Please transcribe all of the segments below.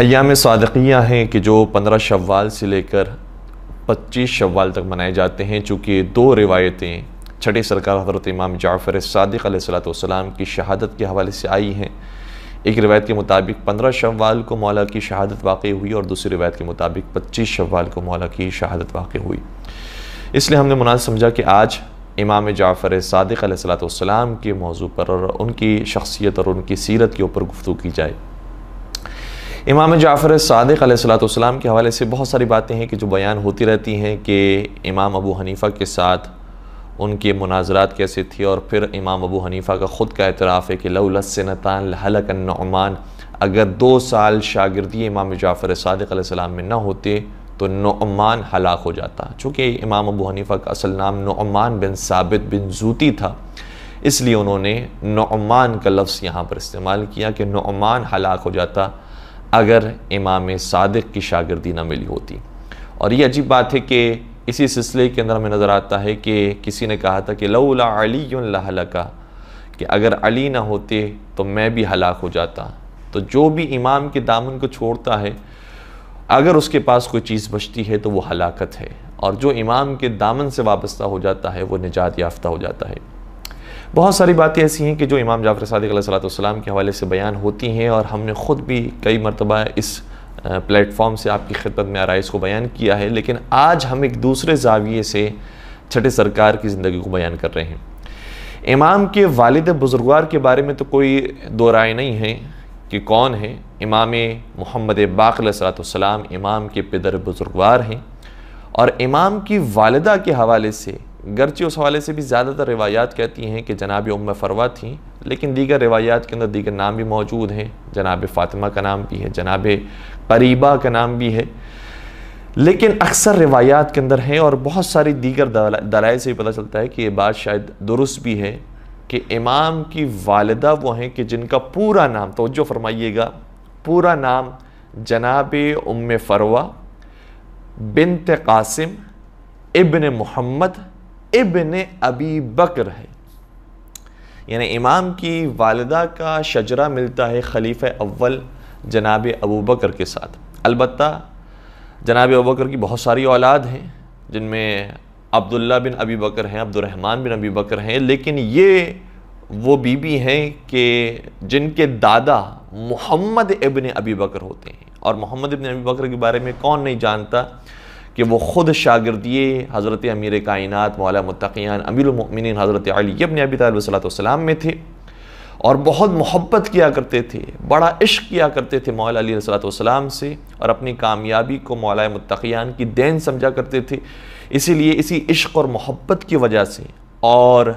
अयाम सदकियाँ हैं कि जो पंद्रह शवाल से लेकर पच्चीस शवाल तक मनाए जाते हैं चूँकि दो रिवायतें छठी सरकार हजरत इमाम जाफ़र सदक सलाम की शहादत के हवाले से आई हैं एक रिवायत के मुताबिक पंद्रह शवाल को मौला की शहादत वाकई हुई और दूसरी रिवायत के मुताबिक पच्चीस शवाल को मौला की शहादत वाकई हुई इसलिए हमने मुनाज समझा कि आज इमाम जाफ़र सदक सलाम के मौजू पर और उनकी शख्सियत और उनकी सीरत के ऊपर गुफ्तु की जाए इमाम जाफ़र सदक सलाम के हवाले से बहुत सारी बातें हैं कि जो बयान होती रहती हैं कि इमाम अबू हनीफ़ा के साथ उनके मुनाजरात कैसे थे और फिर इमाम अबू हनीफ़ा का ख़ुद का एतराफ़ है कि लउलसनतान हलकन्नमान अगर दो साल शागिर्दी इमाम जाफ़र सदक में ना होते तो नमान हलाक हो जाता चूँकि इमाम अबू हनीफ़ा का असल नाम नमान बिन साबित बिन जूती था इसलिए उन्होंने नौमान का लफ्ज़ यहाँ पर इस्तेमाल किया कि नमान हलाक हो जाता अगर इमाम सादक की शागिर्दी ना मिली होती और ये अजीब बात है कि इसी सिलसिले के अंदर हमें नज़र आता है कि किसी ने कहा था कि लौला अली कि अगर अली ना होते तो मैं भी हलाक हो जाता तो जो भी इमाम के दामन को छोड़ता है अगर उसके पास कोई चीज़ बचती है तो वो हलाकत है और जो इमाम के दामन से वाबस्ता हो जाता है वो निजात याफ्ता हो जाता है बहुत सारी बातें ऐसी हैं कि जो इमाम जाफ़र सदक सलाम के हवाले से बयान होती हैं और हमने ख़ुद भी कई मरतबा इस प्लेटफॉर्म से आपकी खिदत में आरइस को बयान किया है लेकिन आज हम एक दूसरे जाविये से छठे सरकार की ज़िंदगी को बयान कर रहे हैं इमाम के वालद बुज़ुर्गवार के बारे में तो कोई दो राय नहीं है कि कौन है इमाम मोहम्मद बाकल सलाम इमाम के पिदर बुज़ुर्गवार हैं और इमाम की वालदा के हवाले से गर्ची उस हवाले से भी ज़्यादातर रिवायात कहती हैं कि जनाब उम फ़रवा थी लेकिन दीगर रिवायात के अंदर दीगर नाम भी मौजूद हैं जनाब फ़ातिमा का नाम भी है जनाब करीबा का नाम भी है लेकिन अक्सर रिवायात के अंदर हैं और बहुत सारी दीगर दलाए से भी पता चलता है कि ये बात शायद दुरुस्त भी है कि इमाम की वालदा वो हैं कि जिनका पूरा नाम तोज्जो फरमाइएगा पूरा नाम जनाब उम फ़रवा बिनत कासिम इबन मोहम्मद इबन अबी बकर है यानी इमाम की वालदा का शजरा मिलता है खलीफ अव्वल जनाब अबू बकर के साथ अलबत् जनाब अबू बकर की बहुत सारी औलाद हैं जिनमें अब्दुल्ला बिन अबी बकर हैं अब्दुलरहमान बिन अबी बकर हैं लेकिन ये वो बीबी हैं कि जिनके दादा मोहम्मद इबन अबी बकर होते हैं और मोहम्मद इबन अबी बकर के बारे में कौन नहीं जानता कि वो ख़ुद शागिर्दिए हज़रत अमीर कायनत मौला मतकियान अमीरमिन हज़रत अली अपने अबी तबीसलाम में थे और बहुत मोहब्बत किया करते थे बड़ा इश्क किया करते थे मौला अली सलाम से और अपनी कामयाबी को मौला मतकियान की देन समझा करते थे इसीलिए इसी इश्क और मोहब्बत की वजह से और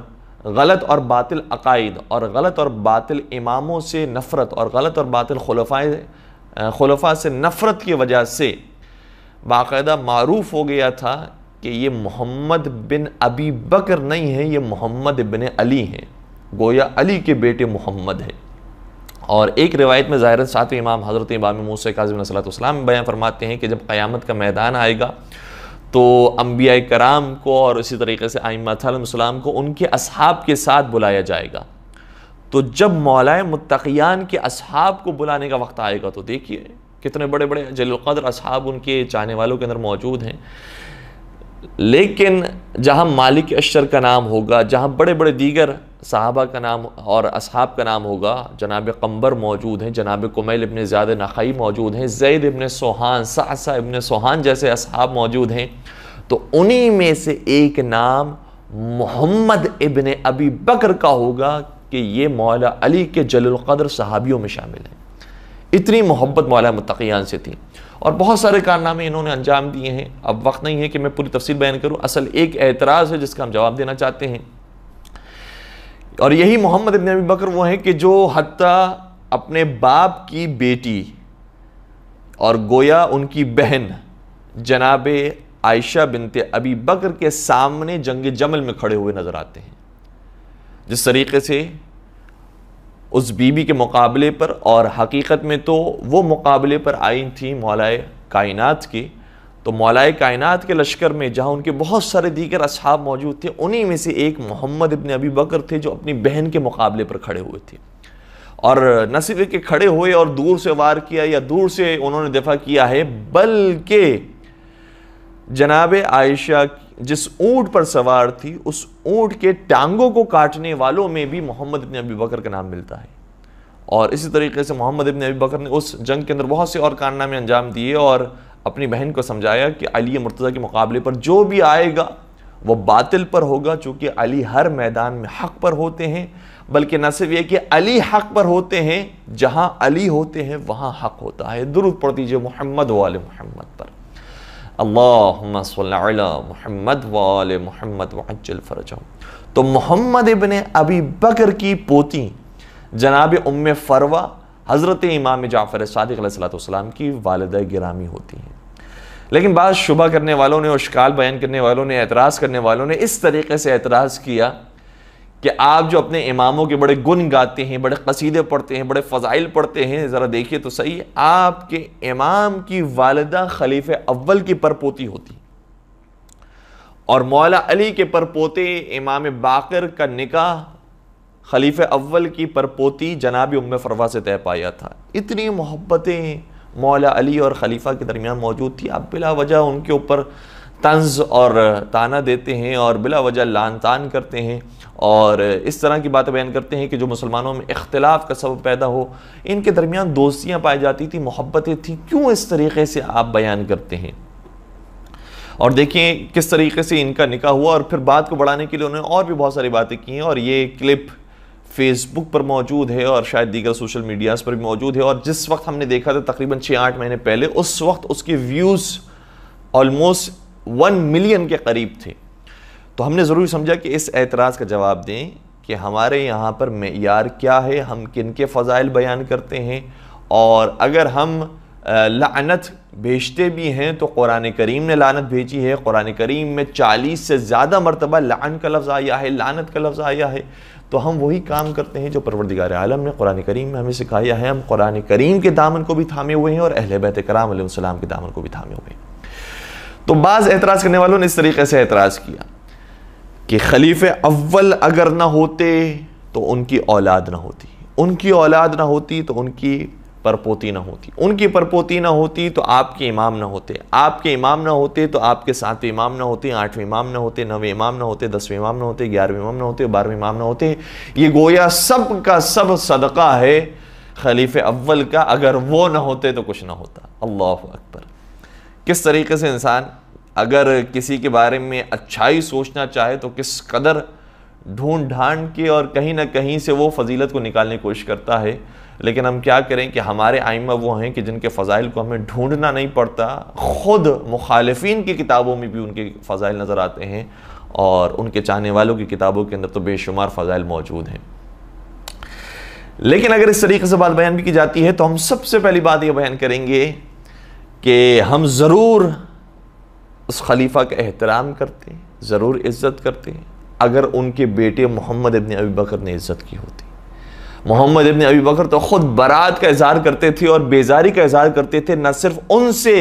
गलत और बातिल अकायद और गलत और बातिल इमामों से नफ़रत और गलत और बातिल खलफा खलफा से नफ़रत की वजह से बाकायदा मरूफ हो गया था कि ये मोहम्मद बिन अबी बकर नहीं है ये मोहम्मद बिन अली हैं गोया अली के बेटे मोहम्मद हैं और एक रिवायत में ज़ाहिर सातवें इमाम हज़रत इमाम मूस काजम सलाम बयान फरमाते हैं कि जब क़यामत का मैदान आएगा तो अम्बिया कराम को और इसी तरीके से आईमातम को उनके असहाब के साथ बुलाया जाएगा तो जब मौलाए मुतकियान के असहाब को बुलाने का वक्त आएगा तो देखिए कितने बड़े बड़े जलकद्र असहाब उनके चाहने वालों के अंदर मौजूद हैं लेकिन जहाँ मालिक अशर का नाम होगा जहाँ बड़े बड़े दीगर साहबा का नाम और असहाब का नाम होगा जनाब कंबर मौजूद हैं जनाब कुमैल इबन ज़्याद नखाई मौजूद हैं जैद इबन सोहान सासा इबन सोहान जैसे असहाब मौजूद हैं तो उन्हीं में से एक नाम मोहम्मद इबन अबी बकर का होगा कि ये मौला अली के जलकद्र सहाबियों में शामिल हैं इतनी मोहब्बत मौला मतकियान से थी और बहुत सारे कारनामे इन्होंने अंजाम दिए हैं अब वक्त नहीं है कि मैं पूरी तफसील बयान करूँ असल एक एतराज़ है जिसका हम जवाब देना चाहते हैं और यही मोहम्मद इबन अबी बकर वो हैं कि जो हत्या अपने बाप की बेटी और गोया उनकी बहन जनाब आयशा बिनते अबी बकर के सामने जंग जमल में खड़े हुए नज़र आते हैं जिस तरीके से उस बीबी के मुकाबले पर और हकीकत में तो वो मुकाबले पर आई थी मौलाए कायनात की तो मौलाए कायनात के लश्कर में जहाँ उनके बहुत सारे दीगर असहाब मौजूद थे उन्हीं में से एक मोहम्मद इबन अबी बकर थे जो अपनी बहन के मुकाबले पर खड़े हुए थे और न सिर्फ के खड़े हुए और दूर से वार किया या दूर से उन्होंने दफा किया है बल्कि जनाब आयशा जिस ऊंट पर सवार थी उस ऊंट के टांगों को काटने वालों में भी मोहम्मद इबन अबी बकर का नाम मिलता है और इसी तरीके से मोहम्मद इबन अबी बकर ने उस जंग के अंदर बहुत से और कारनामे अंजाम दिए और अपनी बहन को समझाया कि अली मुर्तज़ा के मुकाबले पर जो भी आएगा वह बातिल पर होगा चूँकि अली हर मैदान में हक पर होते हैं बल्कि न सिर्फ ये कि अली हक पर होते हैं जहाँ अली होते हैं वहाँ हक होता है दुरुद पड़ दीजिए मोहम्मद वाले मोहम्मद पर व आले वाल व अज्जल फ़रजम तो मोहम्मद इबन अबी बकर की पोती जनाब उम फ़रवा हज़रत इमाम जाफ़र सदक़लाम की वालद गिरामी होती हैं लेकिन बाद शुबा करने वालों ने और शिकाल बयान करने वालों ने एतराज़ करने वालों ने इस तरीके से एतराज़ किया कि आप जो अपने इमामों के बड़े गुन गाते हैं बड़े कसीदे पढ़ते हैं बड़े फ़जाइल पढ़ते हैं ज़रा देखिए तो सही आपके इमाम की वालदा खलीफ अव्वल की परपोती होती और मौला अली के परपोते इमाम बाकर का निकाह खलीफ अव्वल की परपोती जनाब उम फरवा से तय पाया था इतनी मोहब्बतें मौला अली और खलीफा के दरमियान मौजूद थी आप बिला वजह उनके ऊपर तंज और ताना देते हैं और बिला वजह लान तान करते हैं और इस तरह की बातें बयान करते हैं कि जो मुसलमानों में इख्तलाफ का सबब पैदा हो इनके दरमियान दोस्तियाँ पाई जाती थी मोहब्बतें थी क्यों इस तरीके से आप बयान करते हैं और देखिए किस तरीके से इनका निकाह हुआ और फिर बात को बढ़ाने के लिए उन्होंने और भी बहुत सारी बातें की हैं और ये क्लिप फेसबुक पर मौजूद है और शायद दीगर सोशल मीडियाज़ पर भी मौजूद है और जिस वक्त हमने देखा था तकरीबन छः आठ महीने पहले उस वक्त उसके व्यूज़ ऑलमोस्ट वन मिलियन के करीब थे तो हमने ज़रूरी समझा कि इस एतराज़ का जवाब दें कि हमारे यहाँ पर मैार क्या है हम किन के फ़ज़ाइल बयान करते हैं और अगर हम लानत भेजते भी हैं तो कुरान करीम ने लानत भेजी है कुरान करीम में चालीस से ज़्यादा मरतबा लान का लफ्ज़ आया है लानत का लफ्ज़ आया है तो हम वही काम करते हैं जो परवरदिगार आलम ने कुरान करीम में हमें सिखाया है हम कुरान करीम के दामन को भी थामे हुए हैं और अहल बहत कराम के दामन को भी थामे हुए हैं तो बाज़ एतराज़ करने वालों ने इस तरीके से एतराज़ किया कि खलीफ अव्वल अगर ना होते तो उनकी औलाद ना होती उनकी औलाद ना होती तो उनकी परपोती ना होती उनकी परपोती ना होती तो आपके इमाम ना होते आपके इमाम ना होते तो आपके सातवें इमाम ना होते आठवें इमाम ना होते नवे इमाम ना होते दसवें इमाम ना होते ग्यारहवें इमाम ना होते बारहवें इमाम ना होते ये गोया सब का सब सदका है खलीफ अव्वल का अगर वो ना होते तो कुछ ना होता अल्लाह अकबर किस तरीके से इंसान अगर किसी के बारे में अच्छाई सोचना चाहे तो किस कदर ढूंढ ढांड के और कहीं ना कहीं से वो फजीलत को निकालने की कोशिश करता है लेकिन हम क्या करें कि हमारे आइमा वो हैं कि जिनके फ़ज़ाइल को हमें ढूंढना नहीं पड़ता ख़ुद मुखालफी की किताबों में भी उनके फ़ज़ाइल नज़र आते हैं और उनके चाहने वालों की किताबों के अंदर तो बेशुमार फ़ज़ाइल मौजूद हैं लेकिन अगर इस तरीके से बात बयान भी की जाती है तो हम सबसे पहली बात यह बयान करेंगे कि हम ज़रूर उस खलीफा का एहतराम करते हैं ज़रूर इज़्ज़त करते हैं अगर उनके बेटे मोहम्मद इबन अबी बकर ने इज़्ज़त की होती मोहम्मद इबन अबी बकर तो ख़ुद बारात का इजहार करते थे और बेजारी का इजहार करते थे न सिर्फ उनसे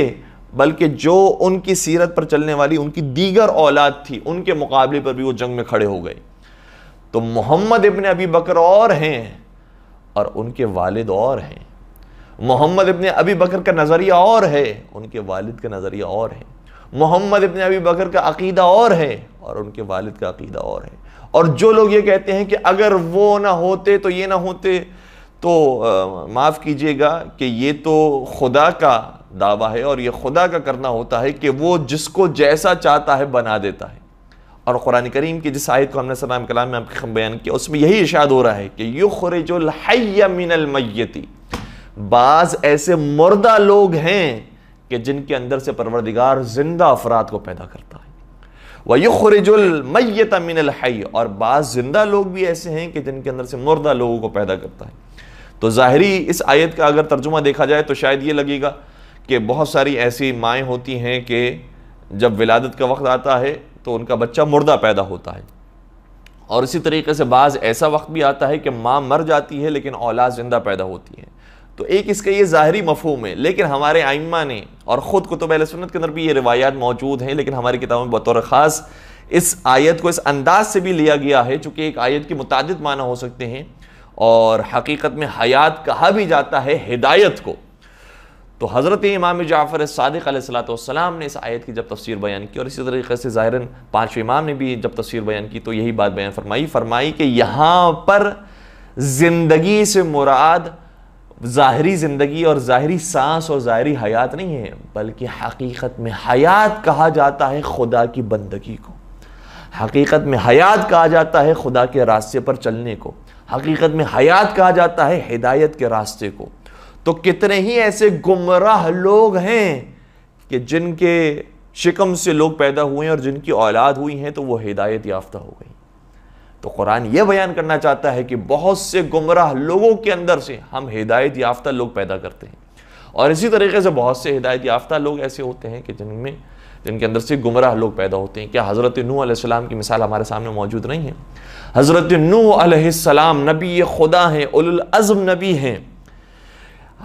बल्कि जो उनकी सीरत पर चलने वाली उनकी दीगर औलाद थी उनके मुकाबले पर भी वो जंग में खड़े हो गए तो मोहम्मद इबन अबी बकर और हैं और उनके वालिद और हैं मोहम्मद इबन अबी बकर का नज़रिया और है उनके वालिद का नज़रिया और है मोहम्मद इबन अबी बकर का अकीदा और है और उनके वालिद का अकीदा और है और जो लोग ये कहते हैं कि अगर वो ना होते तो ये ना होते तो माफ़ कीजिएगा कि ये तो खुदा का दावा है और ये खुदा का करना होता है कि वो जिसको जैसा चाहता है बना देता है और क़ुरान करीम की जिस आयत को हमने सलाम कलाम में आपके बयान किया उसमें यही इशाद हो रहा है कि युखर जो मिनल मैती बाज ऐसे मुर्दा लोग हैं कि जिनके अंदर से परवरदिगार जिंदा अफराद को पैदा करता है वयुखरजुल मैत मिनल हई और बाज जिंदा लोग भी ऐसे हैं कि जिनके अंदर से मुर्दा लोगों को पैदा करता है तो ज़ाहरी इस आयत का अगर तर्जुमा देखा जाए तो शायद ये लगेगा कि बहुत सारी ऐसी माएँ होती हैं कि जब विलादत का वक्त आता है तो उनका बच्चा मुर्दा पैदा होता है और इसी तरीके से बाज़ ऐसा वक्त भी आता है कि माँ मर जाती है लेकिन औलाद ज़िंदा पैदा होती है तो एक इसका ये ज़ाहरी मफहम है लेकिन हमारे आइम्मा ने और ख़ुद कुतुब सुन्नत के अंदर भी ये रवायात मौजूद हैं लेकिन हमारी किताबों में बतौर ख़ास इस आयत को इस अंदाज से भी लिया गया है चूँकि एक आयत के मुतद माना हो सकते हैं और हकीकत में हयात कहा भी जाता है हिदायत को तो हज़रत इमाम जाफ़र सदक ने इस आयत की जब तस्वीर बयान की और इसी तरीके से ज़ाहिर पाँचवें इमाम ने भी जब तस्वीर बयान की तो यही बात बयान फरमाई फरमाई कि यहाँ पर ज़िंदगी से मुराद ज़ाहरी ज़िंदगी और ज़ाहरी सांस और ज़ाहरी हयात नहीं है बल्कि हकीकत में हयात कहा जाता है खुदा की बंदगी को हकीकत में हयात कहा जाता है खुदा के रास्ते पर चलने को हकीकत में हयात कहा जाता है हिदायत के रास्ते को तो कितने ही ऐसे गुमराह लोग हैं कि जिनके शिकम से लोग पैदा हुए हैं और जिनकी औलाद हुई हैं तो वो हिदायत याफ्ता हो गई तो कुरान ये बयान करना चाहता है कि बहुत से गुमराह लोगों के अंदर से हम हिदायत याफ्ता लोग पैदा करते हैं और इसी तरीके से बहुत से हिदायत याफ्ता लोग ऐसे होते हैं कि जिनमें जिनके अंदर से गुमराह लोग पैदा होते हैं क्या हज़रत नूसम की मिसाल हमारे सामने मौजूद नहीं है हज़रत नूसम नबी खुदा हैं उलज़म नबी हैं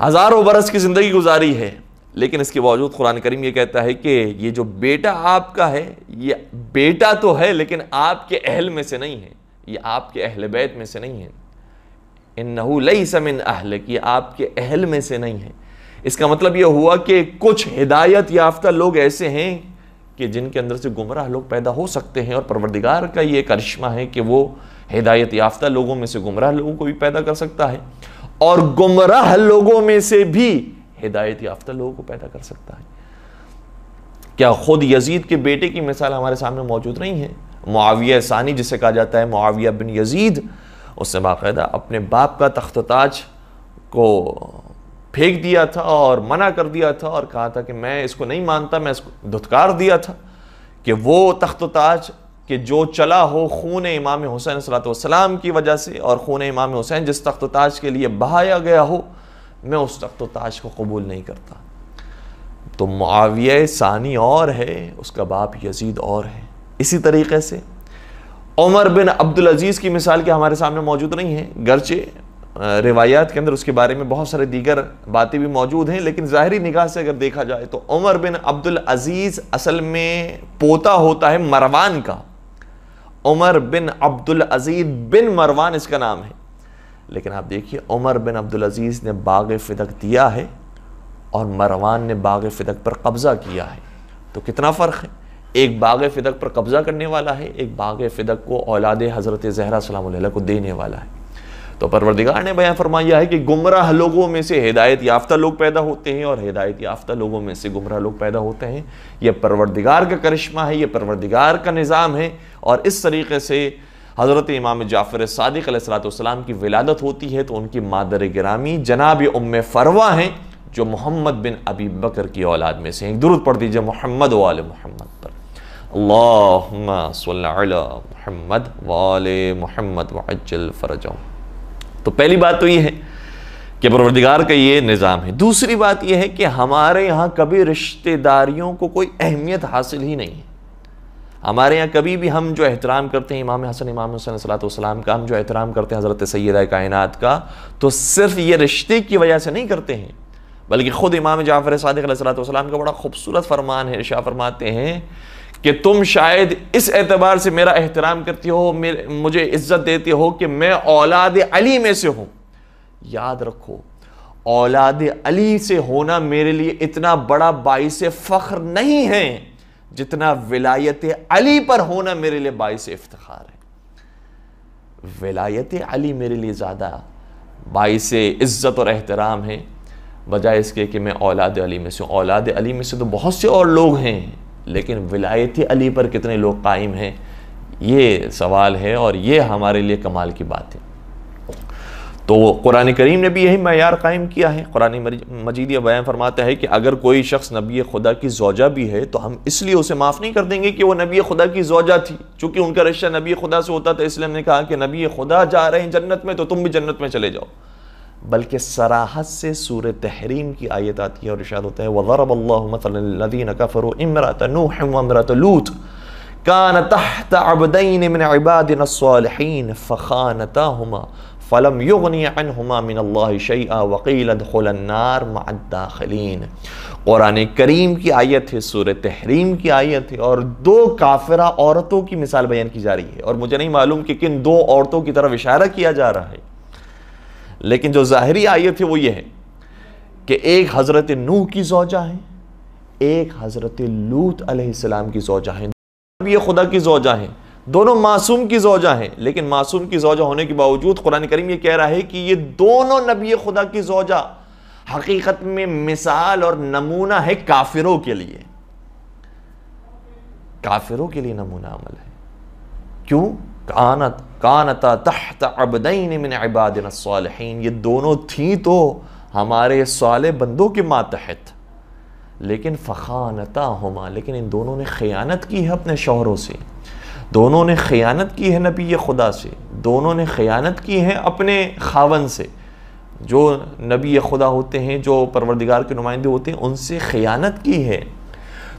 हज़ारों बरस की ज़िंदगी गुजारी है लेकिन इसके बावजूद कुरान करीम ये कहता है कि ये जो बेटा आपका है ये बेटा तो है लेकिन आपके अहल में से नहीं है ये आपके अहल बैत में से नहीं है इन नहूलई समिन अहल ये आपके अहल में से नहीं है इसका मतलब ये हुआ कि कुछ हिदायत याफ्ता लोग ऐसे हैं कि जिनके अंदर से गुमराह लोग पैदा हो सकते हैं और परवरदिगार का ये करिश्मा है कि वो हिदायत याफ्ता लोगों में से गुमराह लोगों को भी पैदा कर सकता है और गुमराह लोगों में से भी हिदायत याफ्ता लोगों को पैदा कर सकता है क्या खुद यजीद के बेटे की मिसाल हमारे सामने मौजूद नहीं है मुआविया सानी जिसे कहा जाता है मुआविया बिन यजीद उसने बाकायदा अपने बाप का तख्त ताज को फेंक दिया था और मना कर दिया था और कहा था कि मैं इसको नहीं मानता मैं इसको धुतकार दिया था कि वो तख्त ताज के जो चला हो खून इमाम हुसैन सलाम की वजह से और खून इमाम हुसैन जिस तख्त ताज के लिए बहाया गया हो मैं उस तख्त ताज को कबूल नहीं करता तो मुआविया सानी और है उसका बाप यजीद और है इसी तरीके से उमर बिन अब्दुल अजीज़ की मिसाल के हमारे सामने मौजूद नहीं है गर्चे रिवायात के अंदर उसके बारे में बहुत सारे दीगर बातें भी मौजूद हैं लेकिन ज़ाहरी निगाह से अगर देखा जाए तो उमर बिन अब्दुल अजीज़ असल में पोता होता है मरवान का उमर बिन अब्दुल अजीज़ बिन मरवान इसका नाम है लेकिन आप देखिए उमर बिन अब्दुल अजीज़ ने बाग फिदक दिया है और मरवान ने बाग फिदक पर कब्ज़ा किया है तो कितना फ़र्क है एक बाग फ़िदक पर कब्ज़ा करने वाला है एक बाग फ़िदक को औलाद हज़रत जहरा सलाम को देने वाला है तो परवरदिगार ने बयान फरमाया है कि गुमराह लोगों में से हिदायत याफ्ता लोग पैदा होते हैं और हिदायत याफ्ता लोगों में से गुमराह लोग पैदा होते हैं यह परवरदिगार का करिश्मा है यह परवरदिगार का निज़ाम है और इस तरीके से हज़रत इमाम जाफ़र सदक सलाम की विलादत होती है तो उनकी मादर ग्रामी जनाब उम फ़रवा हैं जो मोहम्मद बिन अबी बकर की औलाद में से एक दुरुद पढ़ दीजिए मोहम्मद वाल मोहम्मद पर अल्लाह महमद वाले वजल फ़रजों तो पहली बात तो ये है कि परवरदिगार का ये निज़ाम है दूसरी बात यह है कि हमारे यहाँ कभी रिश्तेदारियों को कोई अहमियत हासिल ही नहीं है हमारे यहाँ कभी भी हम जो एहतराम करते हैं इमाम हसन इमाम हुसैन सलाम का हम जो एहतराम करते हैं हज़रत सैद कायनत का तो सिर्फ ये रिश्ते की वजह से नहीं करते हैं बल्कि ख़ुद इमाम जाफ़र सदक सलाम का बड़ा खूबसूरत फरमान है रिशा फरमाते हैं कि तुम शायद इस एतबार से मेरा एहतराम करती हो मुझे इज्जत देती हो कि मैं औलाद अली में से हूँ याद रखो औलाद अली से होना मेरे लिए इतना बड़ा बाइस फ़ख्र नहीं है जितना विलायत अली पर होना मेरे लिए बाइस इफ्तार है विलायत अली मेरे लिए ज़्यादा बाइस इज़्ज़त और एहतराम है बजाय इसके कि मैं औलाद अली में से औलाद अली में से तो बहुत से और लोग हैं लेकिन विलायती अली पर कितने लोग कायम हैं ये सवाल है और ये हमारे लिए कमाल की बात है तो कुरान करीम ने भी यही मैार कायम किया है कुरान मजीद यह बयान फरमाता है कि अगर कोई शख्स नबी खुदा की जोजा भी है तो हम इसलिए उसे माफ़ नहीं कर देंगे कि वह नबी खुदा की जोजा थी चूँकि उनका रिश्ता नबी खुदा से होता था इसलिए हमने कहा कि नबी खुदा जा रहे हैं जन्नत में तो तुम भी जन्नत में चले जाओ बल्कि सराहत से सूर तहरीम की आयत आती है और इशाद होता है वज़रब अल्लादीन कफ़र इमरत नूह अमरत लूत कान तहत अबदैन मिन इबादिन सालहीन फ़खानता फ़लम युगनी अनहुमा मिन अल्लाह शैआ वकील दखलनार मदाखलीन क़ुरान करीम की आयत है सूर तहरीम की आयत है और दो काफिरा औरतों की मिसाल बयान की जा रही है और मुझे नहीं मालूम कि किन दो औरतों की तरफ इशारा किया जा रहा है लेकिन जो ज़ाहरी आयत है वो ये है कि एक हज़रत नूह की जोजा है एक हज़रत लूत अलैहिस्सलाम की जोजा है ये खुदा की जोजा है दोनों मासूम की जोजा है लेकिन मासूम की जोजा होने के बावजूद कुरान करीम ये कह रहा है कि ये दोनों नबी खुदा की जोजा हकीकत में मिसाल और नमूना है काफिरों के लिए काफिरों के लिए नमूना अमल है क्यों कानत कानता तहत अबदैन मिन इबादिन सालहीन ये दोनों थी तो हमारे साल बंदों के मातहत लेकिन फ़खानता हमा लेकिन इन दोनों ने ख़यानत की है अपने शोहरों से दोनों ने ख़यानत की है नबी खुदा से दोनों ने ख़यानत की है अपने खावन से जो नबी खुदा होते हैं जो परवरदिगार के नुमाइंदे होते हैं उनसे ख़यानत की है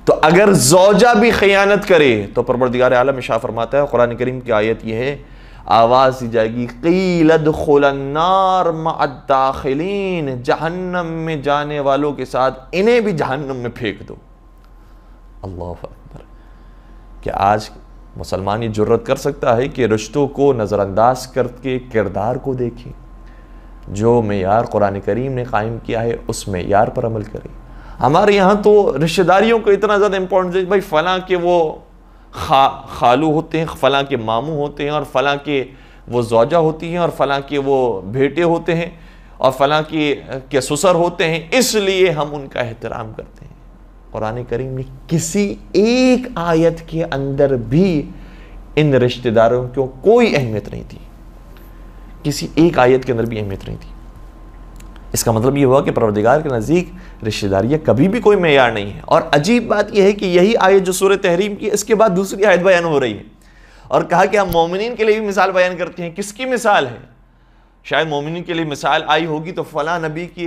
तो अगर जोजा भी खयानत करे तो परवरदिगार आलम शाह फरमाता है कुरान करीम की आयत यह है आवाज़ दी जाएगी कीलद खुलनार जहन्नम में जाने वालों के साथ इन्हें भी जहन्नम में फेंक दो अल्लाह अकबर क्या आज मुसलमान ये जरूरत कर सकता है कि रिश्तों को नज़रअंदाज करके किरदार को देखें जो मैार कुरान करीम ने कायम किया है उस मैार पर अमल करें हमारे यहाँ तो रिश्तेदारियों को इतना ज़्यादा इम्पोर्टेंस भाई फ़लाँ के वो खा खालू होते हैं फ़लाँ के मामू होते हैं और फ़लाँ के वो जौजा होती हैं और फ़लाँ के वो बेटे होते हैं और फ़लाँ के के ससुर होते हैं इसलिए हम उनका एहतराम करते हैं कुरान करीम ने किसी एक आयत के अंदर भी इन रिश्तेदारों को कोई अहमियत नहीं थी किसी एक आयत के अंदर भी अहमियत नहीं थी इसका मतलब ये हुआ कि परवरदिगार के नज़दीक रिश्तेदारियाँ कभी भी कोई मैार नहीं है और अजीब बात यह है कि यही आयत जो सूर तहरीम की इसके बाद दूसरी आयत बयान हो रही है और कहा कि हम मोमिन के लिए भी मिसाल बयान करते हैं किसकी मिसाल है शायद मोमिन के लिए मिसाल आई होगी तो फ़लाँ नबी की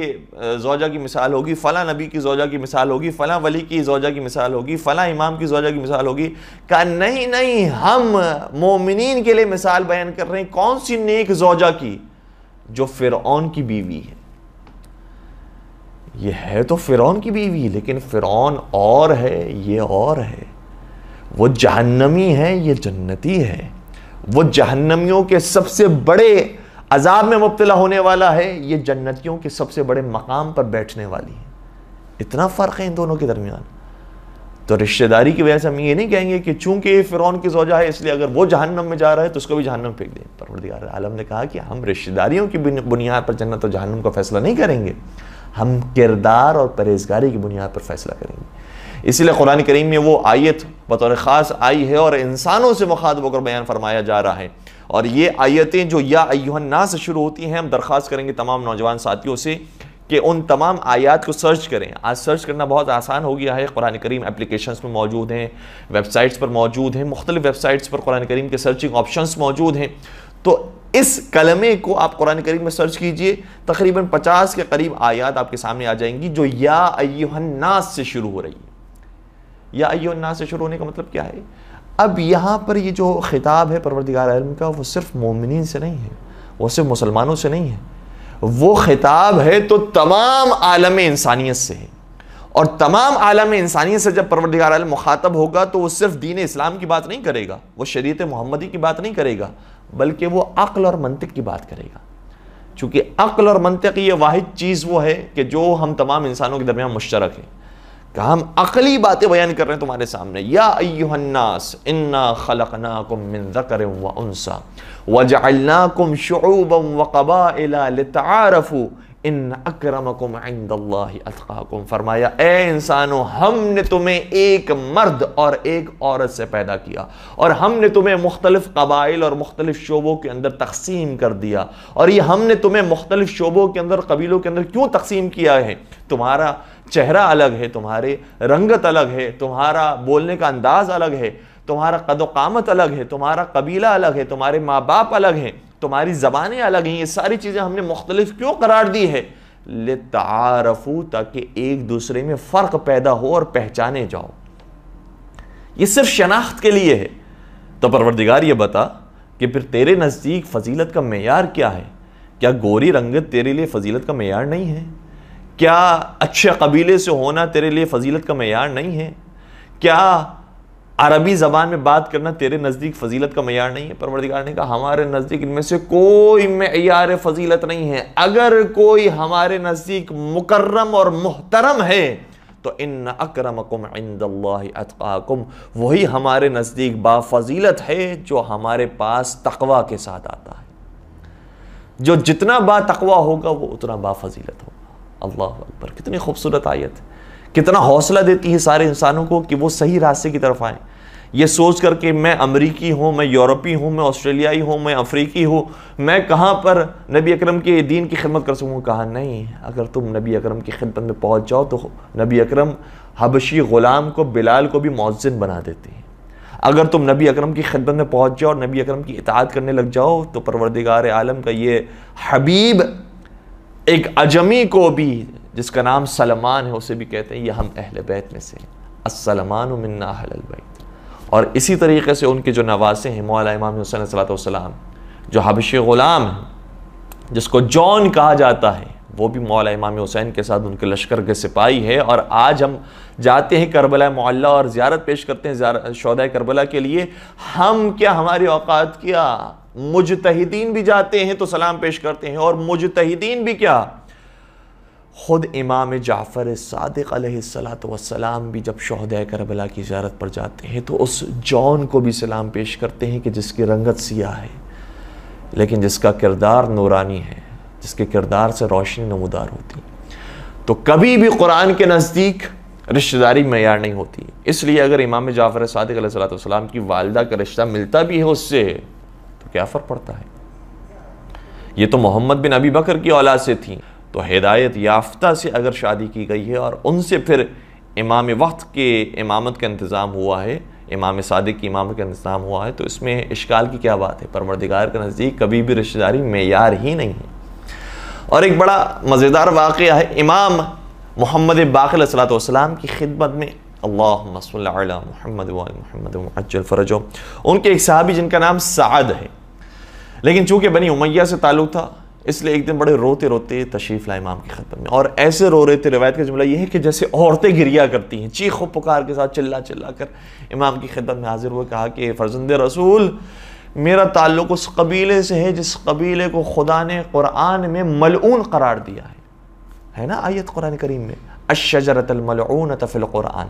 जोजा की मिसाल होगी फ़लाँ नबी की जोजा की मिसाल होगी फ़लाँ वली की जोजा की मिसाल होगी फ़लाँ इमाम की जोजा की मिसाल होगी कहा नहीं नहीं हम मोमिन के लिए मिसाल बयान कर रहे हैं कौन सी नेक जोजा की जो फ़िरौन की बीवी है ये है तो फ़िरौन की बीवी लेकिन फ़िरौन और है ये और है वो जहन्नमी है ये जन्नती है वो जहन्नमियों के सबसे बड़े अजाब में मुबतला होने वाला है ये जन्नतियों के सबसे बड़े मकाम पर बैठने वाली है इतना फ़र्क है इन दोनों के दरमियान तो रिश्तेदारी की वजह से हम ये नहीं कहेंगे कि चूंकि फ़िरौन की सोजा है इसलिए अगर वो जहन्नम में जा रहा है तो उसको भी जहन्नम फेंक दें परवरदिगार आलम ने कहा कि हम रिश्तेदारियों की बुनियाद पर जन्नत और जहन्नम का फैसला नहीं करेंगे हम किरदार और परहेजगारी की बुनियाद पर फैसला करेंगे इसीलिए कुरान करीम में वो आयत बतौर ख़ास आई है और इंसानों से मुखातब होकर बयान फरमाया जा रहा है और ये आयतें जो या अयुहन्ना से शुरू होती हैं हम दरख्वास्त करेंगे तमाम नौजवान साथियों से कि उन तमाम आयात को सर्च करें आज सर्च करना बहुत आसान हो गया है कुरान करीम एप्लीकेशंस में मौजूद हैं वेबसाइट्स पर मौजूद हैं मुख्तलिफ वेबसाइट्स पर कुरान करीम के सर्चिंग ऑप्शंस मौजूद हैं तो इस कलमे को आप कुरान करीम में सर्च कीजिए तकरीबन 50 के करीब आयात आपके सामने आ जाएंगी जो या अयोहन्नास से शुरू हो रही है या अयोहन्नास से शुरू होने का मतलब क्या है अब यहाँ पर ये जो खिताब है परवरदिगार आलम का वो सिर्फ मोमिन से नहीं है वो सिर्फ मुसलमानों से नहीं है वो खिताब है तो तमाम आलम इंसानियत से है और तमाम आलम इंसानियत से जब परवरदिगार आलम मुखातब होगा तो वो सिर्फ दीन इस्लाम की बात नहीं करेगा वो शरीत मोहम्मदी की बात नहीं करेगा बल्कि वो अक्ल और मंतिक की बात करेगा चूँकि अक्ल और मंतिक ये वाद चीज़ वो है कि जो हम तमाम इंसानों के दरमियान मुश्तरक है कि हम अकली बातें बयान कर रहे हैं तुम्हारे सामने या अयुहन्नास इन्ना खलकना मिन ज़कर व उनसा वजअलनाकुम शुऊबम व कबाइला लितआरफू इन अक्रमकुम अतकाकुम फरमाया ए इंसानों हमने तुम्हें एक मर्द और एक औरत से पैदा किया और हमने तुम्हें मुख्तलिफ कबाइल और मुख्तलिफ शोबों के अंदर तकसीम कर दिया और ये हमने तुम्हें मुख्तलिफ शोबों के अंदर कबीलों के अंदर क्यों तकसीम किया है तुम्हारा चेहरा अलग है तुम्हारे रंगत अलग है तुम्हारा बोलने का अंदाज़ अलग है तुम्हारा कदोकामत अलग है तुम्हारा कबीला अलग है तुम्हारे माँ बाप अलग हैं तुम्हारी ज़बानें अलग हैं ये सारी चीज़ें हमने मुख्तलिफ क्यों करार दी है ले तारफू ताकि एक दूसरे में फ़र्क पैदा हो और पहचाने जाओ ये सिर्फ शनाख्त के लिए है तो परवरदिगार ये बता कि फिर तेरे नज़दीक फजीलत का मैार क्या है क्या गोरी रंगत तेरे लिए फजीलत का मैार नहीं है क्या अच्छे कबीले से होना तेरे लिए फजीलत का मैार नहीं है क्या अरबी ज़बान में बात करना तेरे नज़दीक फजीलत का मैार नहीं है परवरदिगार ने कहा हमारे नज़दीक इनमें से कोई मैार फजीलत नहीं है अगर कोई हमारे नज़दीक मुकर्रम और मोहतरम है तो इन अक्रमकुम इंदम वही हमारे नज़दीक बाफजीलत है जो हमारे पास तकवा के साथ आता है जो जितना बा तकवा होगा वो उतना बाफजीलत होगा अल्लाह अकबर कितनी खूबसूरत आयत है कितना हौसला देती है सारे इंसानों को कि वो सही रास्ते की तरफ आए ये सोच करके मैं अमरीकी हूँ मैं यूरोपी हूँ मैं ऑस्ट्रेलियाई हूँ मैं अफ्रीकी हूँ मैं कहाँ पर नबी अकरम के दीन की खिदमत कर सकूँ कहा नहीं अगर तुम नबी अकरम की खिदमत में पहुँच जाओ तो नबी अकरम हबशी ग़ुलाम को बिलाल को भी मौजिन बना देते हैं अगर तुम नबी अकरम की खिदमत में पहुँच जाओ और नबी अकरम की इतात करने लग जाओ तो परवरदिगार आलम का ये हबीब एक अजमी को भी जिसका नाम सलमान है उसे भी कहते हैं ये हम अहल बैत में से हैं असलमान मन्नाबैत और इसी तरीके से उनके जो नवासे हैं मौला इमाम हुसैन सलाम जो हबश ग़ुलाम है जिसको जॉन कहा जाता है वो भी मौला इमाम हुसैन के साथ उनके लश्कर के सिपाही है और आज हम जाते हैं करबला मोहल्ला और ज़्यारत पेश करते हैं शौदा करबला के लिए हम क्या हमारे औकात क्या मुजतहदीन भी जाते हैं तो सलाम पेश करते हैं और मुजतहदीन भी क्या ख़ुद इमाम जाफ़र सादक़ वसलाम भी जब शहद करबला की ज्यारत पर जाते हैं तो उस जॉन को भी सलाम पेश करते हैं कि जिसकी रंगत सियाह है लेकिन जिसका किरदार नूरानी है जिसके किरदार से रोशनी नमदार होती तो कभी भी कुरान के नज़दीक रिश्तेदारी मैार नहीं होती इसलिए अगर इमाम जाफ़र सादक़ वसलाम की वालदा का रिश्ता मिलता भी है उससे तो क्या फ़र्क पड़ता है ये तो मोहम्मद बिन अबी बकर की औलाद से थी तो हिदायत याफ्ता से अगर शादी की गई है और उनसे फिर इमाम वक्त के इमामत का इंतज़ाम हुआ है इमाम सादिक की इमामत का इंतज़ाम हुआ है तो इसमें इश्काल की क्या बात है परमरदिगार के नज़दीक कभी भी रिश्तेदारी मैार ही नहीं है और एक बड़ा मज़ेदार वाक़ है इमाम मोहम्मद बाक़िल सलाम की खिदमत में अल्लाह महमद महमद फ़रजो उनके एक साहबी जिनका नाम साद है लेकिन चूँकि बनी उमैया से ताल्लुक़ था इसलिए एक दिन बड़े रोते रोते तशरीफ लाए इमाम की खत्म में और ऐसे रो रहे थे रिवायत का जुमला यह है कि जैसे औरतें गिरिया करती हैं चीखों पुकार के साथ चिल्ला चिल्ला कर इमाम की खिदमत में हाजिर हुए कहा कि फर्जंद रसूल मेरा ताल्लुक उस कबीले से है जिस कबीले को खुदा ने कुरान में मलून करार दिया है है ना आयत कुरान करीम में अशजरतमलून तफिल कुरान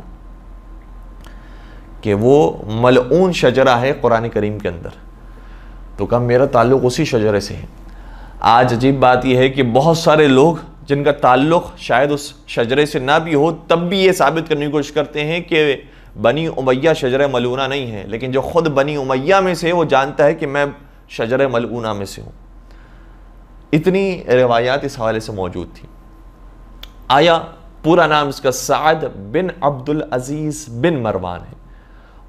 कि वो मलून शजरा है कुरान करीम के अंदर तो कहा मेरा ताल्लुक उसी शजरे से है आज अजीब बात यह है कि बहुत सारे लोग जिनका ताल्लुक शायद उस शजरे से ना भी हो तब भी ये साबित करने की कोशिश करते हैं कि बनी उमैया शजर मलूना नहीं है लेकिन जो ख़ुद बनी उमैया में से है वो जानता है कि मैं शजर मलूना में से हूँ इतनी रवायात इस हवाले से मौजूद थी आया पूरा नाम इसका साद बिन अब्दुल अजीज़ बिन मरवान है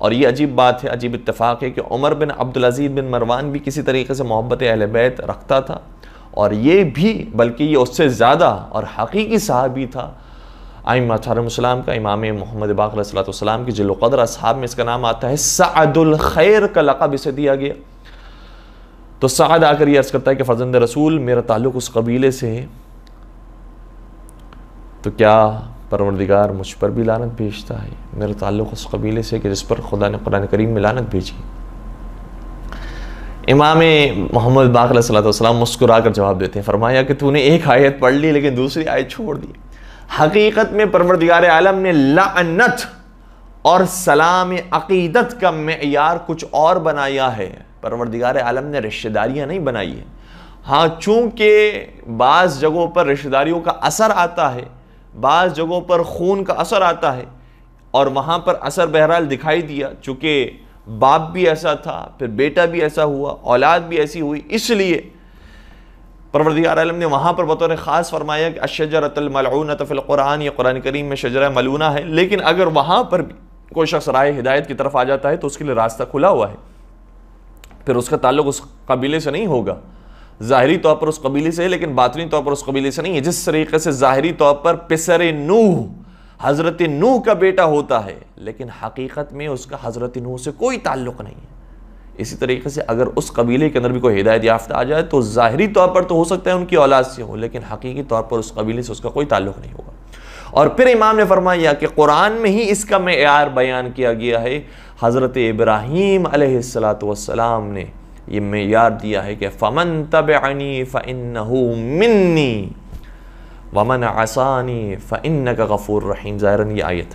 और ये अजीब बात है अजीब इतफ़ाक़ है कि उमर बिन अब्दुल अजीज़ बिन मरवान भी किसी तरीके से मोहब्बत अहल बैत रखता था और ये भी बल्कि ये उससे ज़्यादा और हकीकी साहबी था आइम अठारम का इमाम मोहम्मद बाकर सलाम की जिलकदर साहब में इसका नाम आता है सदुल खैर का लकब इसे दिया गया तो सद आकर ये अर्ज़ करता है कि फजंद रसूल मेरा ताल्लुक़ उस कबीले से है तो क्या परवरदिगार मुझ पर भी लानत भेजता है मेरा ताल्लुक़ उस कबीले से कि जिस पर खुदा ने कुरान करीम में लानत भेजी इमाम मोहम्मद बाकर सलाम मुस्कुरा कर जवाब देते हैं फरमाया कि तूने एक आयत पढ़ ली लेकिन दूसरी आयत छोड़ दी हकीकत में परवरदिगार आलम ने लानत और सलाम अकीदत का मैार कुछ और बनाया है परवरदिगार आलम ने रिश्तेदारियाँ नहीं बनाई है हाँ चूँकि बाज़ जगहों पर रिश्तेदारियों का असर आता है बाज़ जगहों पर खून का असर आता है और वहाँ पर असर बहरहाल दिखाई दिया चूँकि बाप भी ऐसा था फिर बेटा भी ऐसा हुआ औलाद भी ऐसी हुई इसलिए परवरदिगार आलम ने वहाँ पर बतौर ख़ास फरमाया कि तफिल कुरान या कुरान करीम में शजरा मलूना है लेकिन अगर वहाँ पर भी कोई शख्स राय हिदायत की तरफ आ जाता है तो उसके लिए रास्ता खुला हुआ है फिर उसका ताल्लुक उस कबीले से नहीं होगा ज़ाहरी तौर पर उस कबीले से है लेकिन बातनी तौर पर उस कबीले से नहीं है जिस तरीके से ज़ाहरी तौर पर पिसर नूह हज़रत नू का बेटा होता है लेकिन हकीकत में उसका हज़रत नू से कोई ताल्लुक़ नहीं है इसी तरीके से अगर उस कबीले के अंदर भी कोई हिदायत याफ्ता आ जाए तो ज़ाहरी तौर पर तो हो सकता है उनकी औलाद से हो लेकिन हकीकी तौर पर उस कबीले से उसका कोई ताल्लुक़ नहीं होगा और फिर इमाम ने फरमाया कि कुरान में ही इसका मैार बयान किया गया है हज़रत इब्राहीम सलाम ने ये मैार दिया है कि फ़मन तब फ़न मिन्नी वमन आसानी फ़िन का गफ़ूर रहीम ज़ाहिरन ये आयत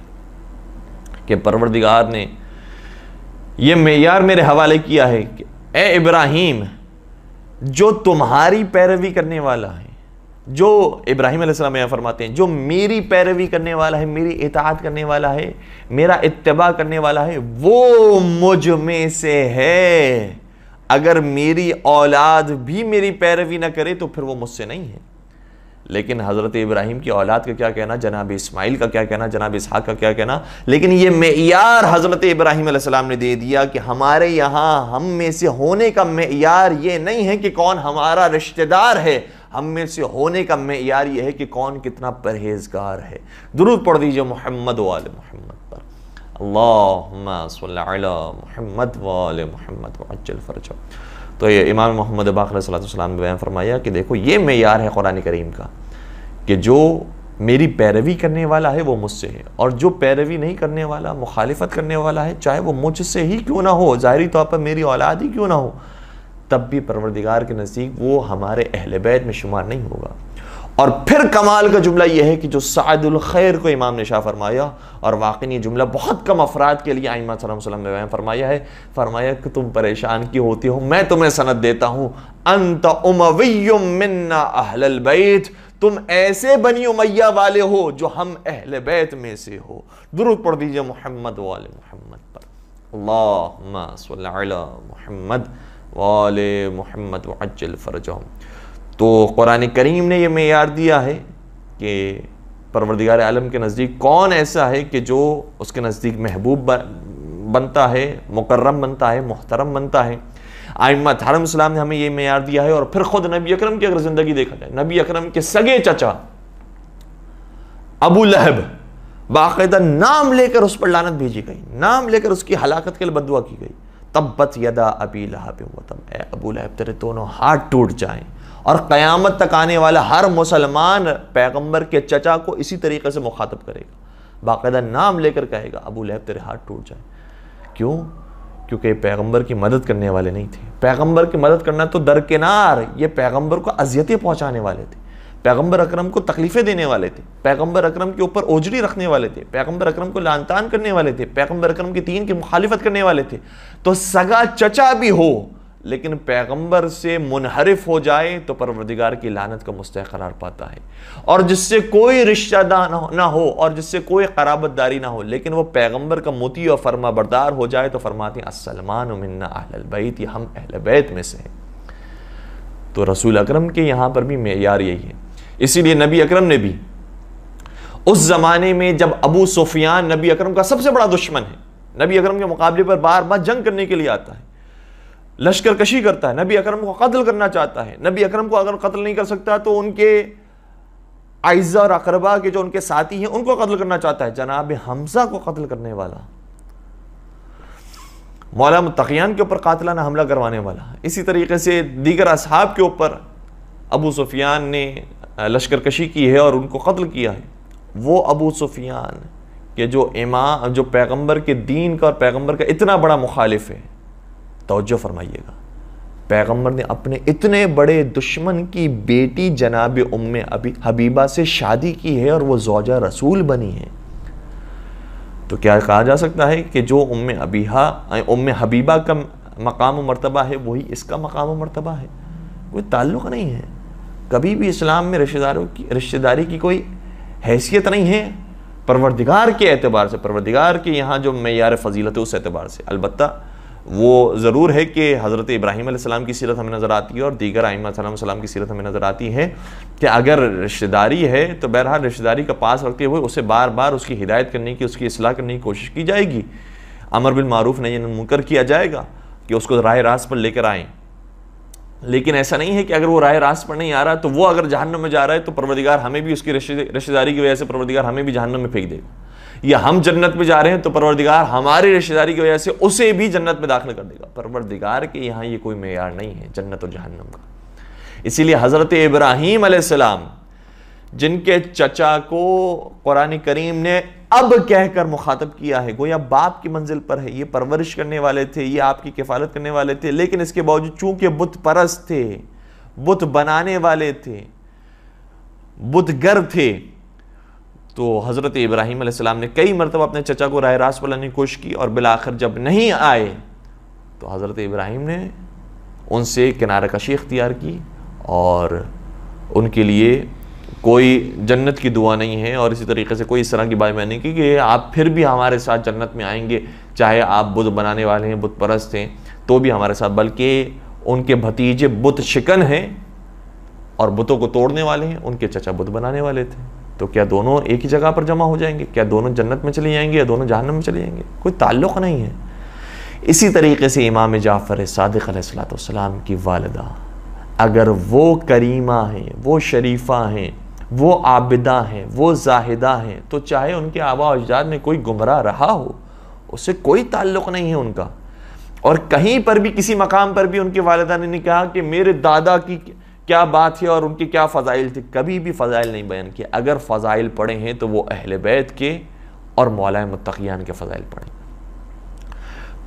के परवरदिगार ने यह मैार मेरे हवाले किया है कि ए इब्राहिम जो तुम्हारी पैरवी करने वाला है जो इब्राहिम अलैहिस्सलाम यहाँ फरमाते हैं जो मेरी पैरवी करने वाला है मेरी इतात करने वाला है मेरा इत्तबा करने वाला है वो मुझ में से है अगर मेरी औलाद भी मेरी पैरवी ना करे तो फिर वो मुझसे नहीं है लेकिन हज़रत इब्राहिम की औलाद का क्या कहना जनाब इसमाइल का क्या कहना जनाब इसहाक का क्या कहना लेकिन ये मैार हज़रत इब्राहिम सलाम ने दे दिया कि हमारे यहाँ हम में से होने का मैार ये नहीं है कि कौन हमारा रिश्तेदार है हम में से होने का मैार ये है कि कौन कितना परहेजगार है दुरुद पढ़ दीजिए मोहम्मद वाल मोहम्मद पर अल्लाह महमद वाल महमद वजल फ़र्जा तो ये इमाम मोहम्मद बाखलाम ने बयान फरमाया कि देखो ये मैार है कुरान करीम का कि जो मेरी पैरवी करने वाला है वो मुझसे है और जो पैरवी नहीं करने वाला मुखालफत करने वाला है चाहे वो मुझसे ही क्यों ना हो ज़ाहरी तौर पर मेरी औलाद ही क्यों ना हो तब भी परवरदिगार के नज़दीक वो हमारे अहल बैत में शुमार नहीं होगा और फिर कमाल का जुमला यह है कि जो सादुल खैर को इमाम ने शाह फरमाया और वाकई ये जुमला बहुत कम अफराद के लिए आईमा वसल्लम ने फरमाया है फरमाया कि तुम परेशान की होती हो मैं तुम्हें सनत देता हूँ अंत उमवयम मिन्ना तुम ऐसे बनी उमैया वाले हो जो हम अहल बैत में से हो दुरुद पढ़ दीजिए मोहम्मद वाल मोहम्मद पर अल्लाह मोहम्मद वाल मोहम्मद वजल फरजम तो क़ुरान करीम ने यह मैार दिया है कि परवरदिगार आलम के नज़दीक कौन ऐसा है कि जो उसके नज़दीक महबूब बनता है मुकर्रम बनता है मोहतरम बनता है आइमा थारम सलाम ने हमें ये मैार दिया है और फिर ख़ुद नबी अकरम की अगर ज़िंदगी देखा जाए नबी अकरम के सगे चचा अबू लहब बायदा नाम लेकर उस पर लानत भेजी गई नाम लेकर उसकी हलाकत के लिए बदुआ की गई बत यदा अबी लहब अबू लहब तेरे दोनों हाथ टूट जाएँ और क़यामत तक आने वाला हर मुसलमान पैगम्बर के चचा को इसी तरीके से मुखातब करेगा बाकायदा नाम लेकर कहेगा अबू लहब तेरे हाथ टूट जाए क्यों क्योंकि पैगंबर की मदद करने वाले नहीं थे पैगंबर की मदद करना तो दरकिनार ये पैगंबर को अजियतें पहुँचाने वाले थे पैगंबर अकरम को तकलीफ़ें देने वाले थे पैगंबर अकरम के ऊपर ओजरी रखने वाले थे पैगंबर अकरम को लानतान करने वाले थे पैगंबर अकरम के तीन की मुखालिफत करने वाले थे तो सगा चचा भी हो लेकिन पैगंबर से मुनहरफ हो जाए तो परवरदिगार की लानत का मुस्तह करार पाता है और जिससे कोई रिश्ता ना हो और जिससे कोई खराबतदारी ना हो लेकिन वो पैगंबर का मोती और फर्मा बरदार हो जाए तो फरमाते हैं असलमान मन्ना अहलबैत ये हम बैत में से हैं तो रसूल अक्रम के यहाँ पर भी मैार यही है इसीलिए नबी अक्रम ने भी उस ज़माने में जब अबू सुफियान नबी अक्रम का सबसे बड़ा दुश्मन है नबी अक्रम के मुकाबले पर बार बार जंग करने के लिए आता है लश्कर कशी करता है नबी अकरम को कत्ल करना चाहता है नबी अकरम को अगर कत्ल नहीं कर सकता तो उनके आइज़ा और अकरबा के जो उनके साथी हैं उनको कत्ल करना चाहता है जनाब हमजा को कत्ल करने वाला मौला मुतकियान के ऊपर कातलाना हमला करवाने वाला इसी तरीके से दीगर असहाब के ऊपर अबू सुफियान ने लश्कर कशी की है और उनको कत्ल किया है वो अबू सुफियान के जो इमाम जो पैगंबर के दीन का और पैगंबर का इतना बड़ा मुखालिफ है तोज्जो फरमाइएगा पैगम्बर ने अपने इतने बड़े दुश्मन की बेटी जनाब उम्म अभी हबीबा से शादी की है और वह जोजा रसूल बनी है तो क्या कहा जा सकता है कि जो उम अबीहा उम हबीबा का मकाम मरतबा है वही इसका मकाम मरतबा है कोई ताल्लुक़ नहीं है कभी भी इस्लाम में रिश्तेदारों की रिश्तेदारी की कोई हैसियत नहीं है परवरदिगार के एतबार से परवरदिगार के यहाँ जो मैार फजीलत है उस एतबार से अलबत्ता वो ज़रूर है कि हज़रत इब्राहिम सलाम की सीरत हमें नज़र आती है और दीगर आईम सलाम की सीरत हमें नज़र आती है कि अगर रिश्तेदारी है तो बहरहाल रिश्तेदारी का पास रखते हुए उसे बार बार उसकी हिदायत करने की उसकी असलाह करने की कोशिश की जाएगी अमर बिन मारूफ नहीं मुनकर किया जाएगा कि उसको राय रास्त पर लेकर आएँ लेकिन ऐसा नहीं है कि अगर वो राय रास्त पर नहीं आ रहा तो वो अगर जहनम में जा रहा है तो परवरदिगार हमें भी उसकी रिश्तेदारी की वजह से परवरदिगार हमें भी जहनम में फेंक देगा या हम जन्नत में जा रहे हैं तो परवरदिगार हमारी रिश्तेदारी की वजह से उसे भी जन्नत में दाखिल कर देगा परवरदिगार के यहाँ ये कोई मैार नहीं है जन्नत और जहन्नम का इसीलिए हज़रत इब्राहिम आसमाम जिनके चचा को कुरान करीम ने अब कहकर मुखातब किया है गोया बाप की मंजिल पर है ये परवरिश करने वाले थे ये आपकी किफालत करने वाले थे लेकिन इसके बावजूद चूंकि बुत परस्त थे बुत बनाने वाले थे बुतगर थे तो हज़रत इब्राहिम आसमाम ने कई मरतब अपने चचा को राय रास पर लाने की कोशिश की और बिलाखिर जब नहीं आए तो हज़रत इब्राहिम ने उनसे किनारा कशी इख्तियार की और उनके लिए कोई जन्नत की दुआ नहीं है और इसी तरीके से कोई इस तरह की बात मैंने की कि आप फिर भी हमारे साथ जन्नत में आएंगे चाहे आप बुध बनाने वाले हैं बुध परस्त हैं तो भी हमारे साथ बल्कि उनके भतीजे बुत शिकन हैं और बुतों को तोड़ने वाले हैं उनके चचा बुध बनाने वाले थे तो क्या दोनों एक ही जगह पर जमा हो जाएंगे क्या दोनों जन्नत में चले जाएंगे या दोनों जहन्नम में चले जाएंगे कोई ताल्लुक़ नहीं है इसी तरीके से इमाम जाफ़र सलाम की वालदा अगर वो करीमा हैं वो शरीफ़ा हैं वो आबिदा हैं वो जाहिदा हैं तो चाहे उनके आबा अजदाद में कोई गुमराह रहा हो उससे कोई ताल्लुक़ नहीं है उनका और कहीं पर भी किसी मकाम पर भी उनके वालदा ने कहा कि मेरे दादा की क्या बात है और उनके क्या फ़ज़ाइल थे कभी भी फ़ज़ाइल नहीं बयान किए अगर फ़ज़ाइल पढ़े हैं तो वो अहल बैत के और मौलाए मतियान के फ़ज़ाइल पढ़ें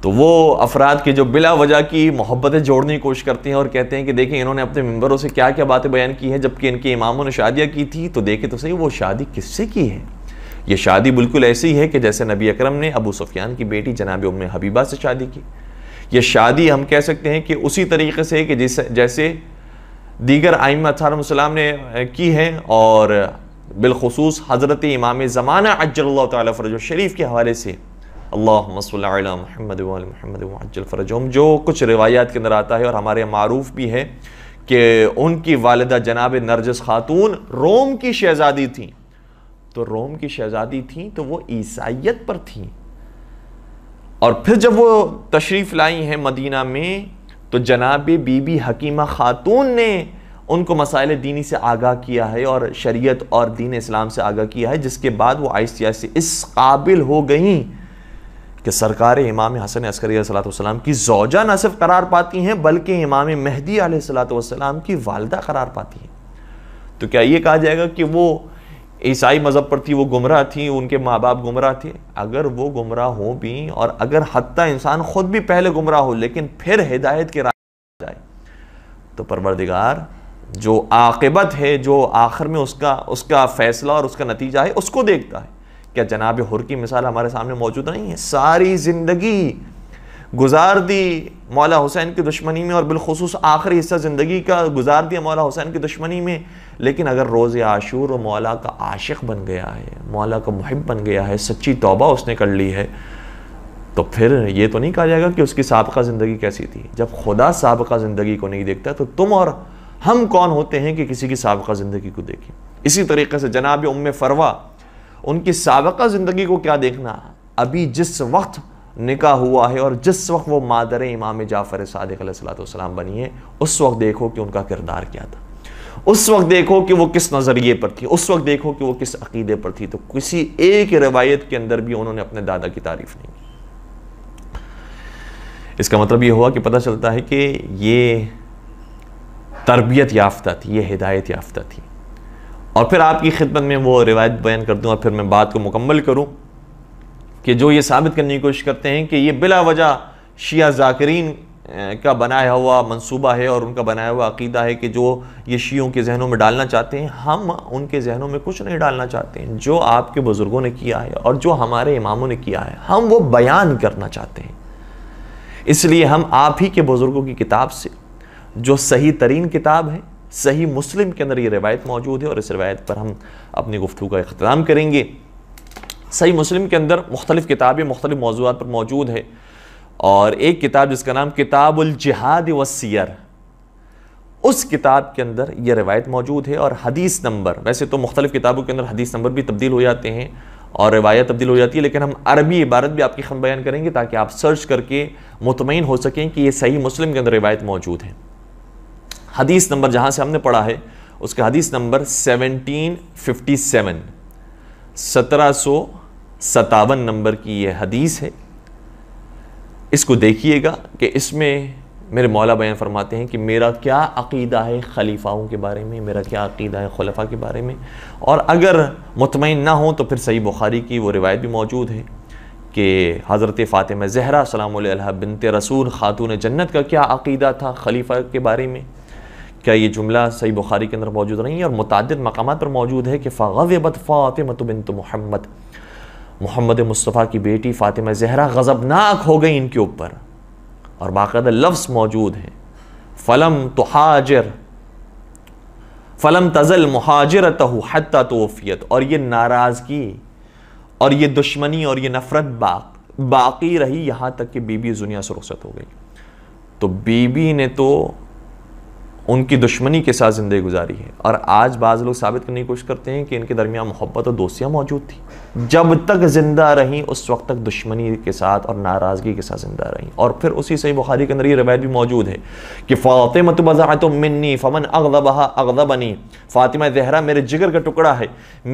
तो वो अफराद के जो बिला वजह की मोहब्बतें जोड़ने की कोशिश करते हैं और कहते हैं कि देखें इन्होंने अपने मेम्बरों से क्या क्या बातें बयान की हैं जबकि इनके इमामों ने शादियाँ की थी तो देखें तो सही वो शादी किससे की है ये शादी बिल्कुल ऐसी है कि जैसे नबी अकरम ने अबू सुफियान की बेटी जनाब उम हबीबा से शादी की ये शादी हम कह सकते हैं कि उसी तरीके से कि जिस जैसे दीगर आइम अतारम ने की हैं और बिलखसूस हज़रत इमाम ज़माना अज्जल तरज शरीफ के हवाले से अल्लाह जो कुछ रिवायात के अंदर आता है और हमारे मरूफ़ भी है कि उनकी वालदा जनाब नरजस खातून रोम की शहज़ादी थी तो रोम की शहज़ादी थी तो वो ईसाइत पर थी और फिर जब वो तशरीफ़ लाई हैं मदीना में तो जनाब बीबी हकीमा खातून ने उनको मसाइल दीनी से आगाह किया है और शरीयत और दीन इस्लाम से आगाह किया है जिसके बाद वो आहिस्ते आहिस्ते इस काबिल हो गई कि सरकार इमाम हसन अस्करी सलाम की जौजा न सिर्फ करार पाती हैं बल्कि इमाम मेहदी सलाम की वालदा करार पाती हैं तो क्या ये कहा जाएगा कि वो ईसाई मज़हब पर थी वो गुमराह थी उनके माँ बाप गुमराह थे अगर वो गुमराह हो भी और अगर हती इंसान ख़ुद भी पहले गुमराह हो लेकिन फिर हिदायत के रास्ते जाए तो परवरदिगार जो आकबत है जो आखिर में उसका उसका फ़ैसला और उसका नतीजा है उसको देखता है क्या जनाब हुर की मिसाल हमारे सामने मौजूद नहीं है सारी ज़िंदगी गुजार दी मौला हुसैन की दुश्मनी में और बिलखसूस आखिरी हिस्सा ज़िंदगी का गुजार दिया मौला हुसैन की दुश्मनी में लेकिन अगर रोज़ आशूर और मौला का आशिक बन गया है मौला का महब बन गया है सच्ची तोबा उसने कर ली है तो फिर ये तो नहीं कहा जाएगा कि उसकी सबका ज़िंदगी कैसी थी जब खुदा सबका ज़िंदगी को नहीं देखता तो तुम और हम कौन होते हैं कि किसी की सबका ज़िंदगी को देखें इसी तरीके से जनाब उम फरवा उनकी सबका ज़िंदगी को क्या देखना अभी जिस वक्त निका हुआ है और जिस वक्त वो मादर इमाम जाफ़र सदलाम बनी है उस वक्त देखो कि उनका किरदार क्या था उस वक्त देखो कि वो किस नज़रिए पर थी उस वक्त देखो कि वो किस अकीदे पर थी तो किसी एक रवायत के अंदर भी उन्होंने अपने दादा की तारीफ़ नहीं की इसका मतलब ये हुआ कि पता चलता है कि ये तरबियत याफ्ता थी ये हिदायत याफ्ता थी और फिर आपकी खिदमत में वो रिवायत बयान कर दूँ और फिर मैं बात को मुकम्मल करूँ कि जो ये साबित करने की कोशिश करते हैं कि ये बिला वजह शिया जाकरीन का बनाया हुआ मंसूबा है और उनका बनाया हुआ अकीदा है कि जो ये शीयों के जहनों में डालना चाहते हैं हम उनके जहनों में कुछ नहीं डालना चाहते हैं जो आपके बुज़ुर्गों ने किया है और जो हमारे इमामों ने किया है हम वो बयान करना चाहते हैं इसलिए हम आप ही के बुज़ुर्गों की किताब से जो सही तरीन किताब है सही मुस्लिम के अंदर ये रिवायत मौजूद है और इस रिवायत पर हम अपनी गुफ्तु का अख्ताम करेंगे सही मुस्लिम के अंदर मुख्तलिफ़ किताबें मुख्तलिफ़ मौजूद पर मौजूद है और एक किताब जिसका नाम किताबुलजहाद वसीर उस किताब के अंदर यह रिवायत मौजूद है और हदीस नंबर वैसे तो मुख्तलिफ़ किताबों के अंदर हदीस नंबर भी तब्दील हो जाते हैं और रवायत तब्दील हो जाती है लेकिन हम अरबी इबारत भी आपकी खम बयान करेंगे ताकि आप सर्च करके मुतमिन हो सकें कि ये सही मुस्लिम के अंदर रिवायत मौजूद है हदीस नंबर जहाँ से हमने पढ़ा है उसका हदीस नंबर सेवनटीन फिफ्टी सेवन सत्रह सौ सतावन नंबर की यह हदीस है इसको देखिएगा कि इसमें मेरे मौला बयान फरमाते हैं कि मेरा क्या अकीदा है खलीफाओं के बारे में मेरा क्या अकीदा है खलफा के बारे में और अगर मुतमिन ना हो तो फिर सही बुखारी की वो रिवायत भी मौजूद है कि हज़रत फ़ातिमा जहरा सलाम बिनत रसूल ख़ातून जन्नत का क्या अकीदा था खलीफा के बारे में क्या ये जुमला सही बुखारी के अंदर मौजूद नहीं है और मुतद मकाम पर मौजूद है कि फ़ागबत फ़ातिमत बिन तो मोहम्मद मुस्तफ़ा की बेटी फ़ातिमा जहरा गज़बनाक हो गई इनके ऊपर और बाकायदा लफ्स मौजूद हैं फ़लम तो हाजिर फ़लम तज़ल महाजरत तो तोफ़ियत और ये नाराज़गी और ये दुश्मनी और ये नफ़रत बाक बाकी रही यहाँ तक कि बीबी जुनिया से रुखसत हो गई तो बीबी ने तो उनकी दुश्मनी के साथ ज़िंदगी गुजारी है और आज बाज़ लोग साबित करने की कोशिश करते हैं कि इनके दरमियान मोहब्बत और दोस्तियाँ मौजूद थी जब तक ज़िंदा रहीं उस वक्त तक दुश्मनी के साथ और नाराज़गी के साथ ज़िंदा रहीं और फिर उसी सही बुखारी के अंदर ये रवायत भी मौजूद है कि फ़ातिमा तो बज़ा तो मिन्नी फ़मन अगदबहा अगदबनी फ़ातिमा जहरा मेरे जिगर का टुकड़ा है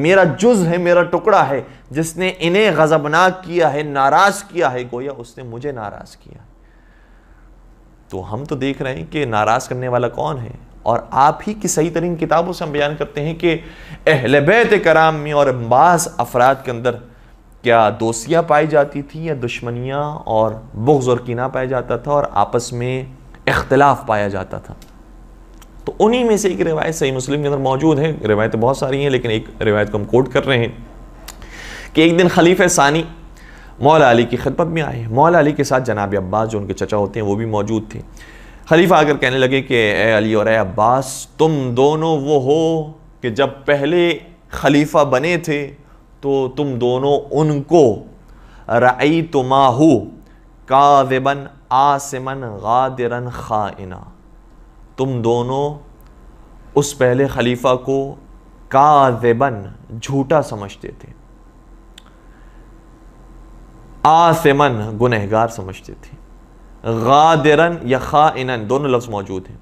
मेरा जुज़ है मेरा टुकड़ा है जिसने इन्हें गज़बनाक किया है नाराज़ किया है गोया उसने मुझे नाराज़ किया तो हम तो देख रहे हैं कि नाराज़ करने वाला कौन है और आप ही की सही तरीन किताबों से हम बयान करते हैं कि अहल बैत कराम में और बास अफराद के अंदर क्या दोस्तियाँ पाई जाती थी या दुश्मनियाँ और बुग्ज़ और कीना पाया जाता था और आपस में इख्तलाफ पाया जाता था तो उन्हीं में से एक रिवायत सही मुस्लिम के अंदर मौजूद है रिवायतें बहुत सारी हैं लेकिन एक रिवायत को हम कोट कर रहे हैं कि एक दिन खलीफ सानी मौला अली की खिदमत में आए मौला अली के साथ जनाब अब्बास जो उनके चचा होते हैं वो भी मौजूद थे खलीफा आकर कहने लगे कि ए अली और ए अब्बास तुम दोनों वो हो कि जब पहले खलीफा बने थे तो तुम दोनों उनको रई तुमाहू काजबन आसमन गादरन खाइना तुम दोनों उस पहले खलीफा को काजबन झूठा समझते थे आसमन गुनहगार समझते थे गादरन या खा इन दोनों लफ्ज़ मौजूद हैं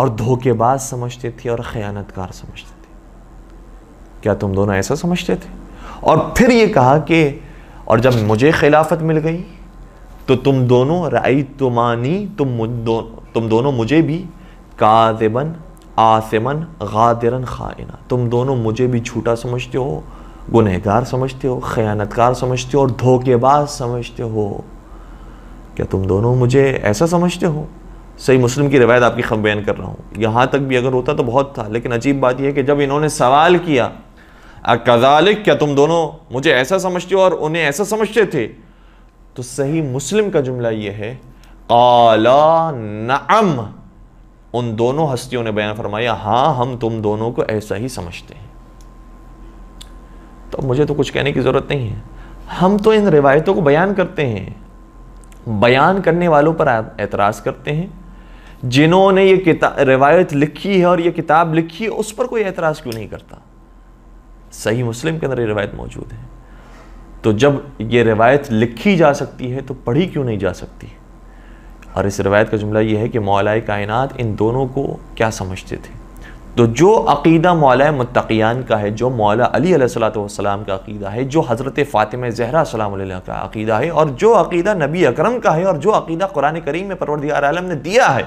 और धोखेबाज समझते थे और ख़यानतकार समझते थे क्या तुम दोनों ऐसा समझते थे और फिर ये कहा कि और जब मुझे खिलाफत मिल गई तो तुम दोनों राई तुमानी तुम दो, तुम दोनों मुझे भी काजबन आसमन गादरन खाइना तुम दोनों मुझे भी छूटा समझते हो गुनहगार समझते हो खयानतकार समझते हो और धोखेबाज समझते हो क्या तुम दोनों मुझे ऐसा समझते हो सही मुस्लिम की रवायत आपकी खम बयान कर रहा हूँ यहाँ तक भी अगर होता तो बहुत था लेकिन अजीब बात यह है कि जब इन्होंने सवाल किया अकदालिक क्या तुम दोनों मुझे ऐसा समझते हो और उन्हें ऐसा समझते थे तो सही मुस्लिम का जुमला यह है आला नम उन दोनों हस्तियों ने बयान फरमाया हाँ हम तुम दोनों को ऐसा ही समझते हैं तो मुझे तो कुछ कहने की ज़रूरत नहीं है हम तो इन रिवायतों को बयान करते हैं बयान करने वालों पर एतराज़ करते हैं जिन्होंने ये किताब रिवायत लिखी है और ये किताब लिखी है उस पर कोई एतराज़ क्यों नहीं करता सही मुस्लिम के अंदर ये रिवायत मौजूद है तो जब ये रिवायत लिखी जा सकती है तो पढ़ी क्यों नहीं जा सकती और इस रिवायत का जुमला ये है कि मौलाए कायनात इन दोनों को क्या समझते थे तो जो अकीदा मौला मतकियान का है जो मौला अली सलाम का अकीदा है जो हज़रत फ़ातिम जहरा सलाम का अकीदा है और जो अकीदा नबी अकरम का है और जो अकीदा कुरान करीम में परवरदिगार आलम ने दिया है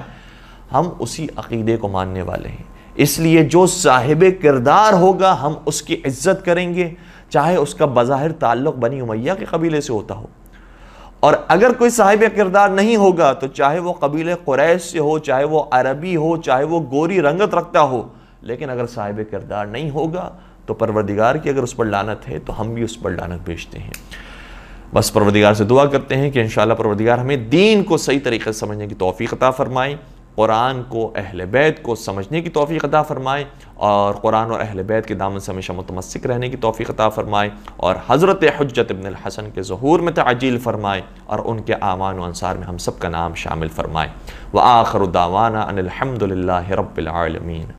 हम उसी अकीदे को मानने वाले हैं इसलिए जो साहिब किरदार होगा हम उसकी इज्जत करेंगे चाहे उसका बज़ाहिर ताल्लुक़ बनी उमैया के कबीले से होता हो और अगर कोई साहिब किरदार नहीं होगा तो चाहे वो कबीले क्रैश से हो चाहे वो अरबी हो चाहे वो गोरी रंगत रखता हो लेकिन अगर साहिब किरदार नहीं होगा तो परवरदिगार की अगर उस पर लानत है तो हम भी उस पर लानत भेजते हैं बस परवरदिगार से दुआ करते हैं कि इन परवरदिगार हमें दीन को सही तरीके से समझने की तोफ़ी अता फ़रमाएँ कुरान को अहल बैत को समझने की तोफ़ी अता फ़रमाएँ और कुरान और अहल बैत के दामन से हमेशा मतमसिक रहने की तोफ़ी अता फ़रमाएँ और हज़रत हजत इबन हसन के जहूर में तजील फ़रमाएँ और उनके आमान अनसार में हम सब का नाम शामिल फ़रमाएँ व आखर दावाना अनिलहमदिल्ला रबालमीन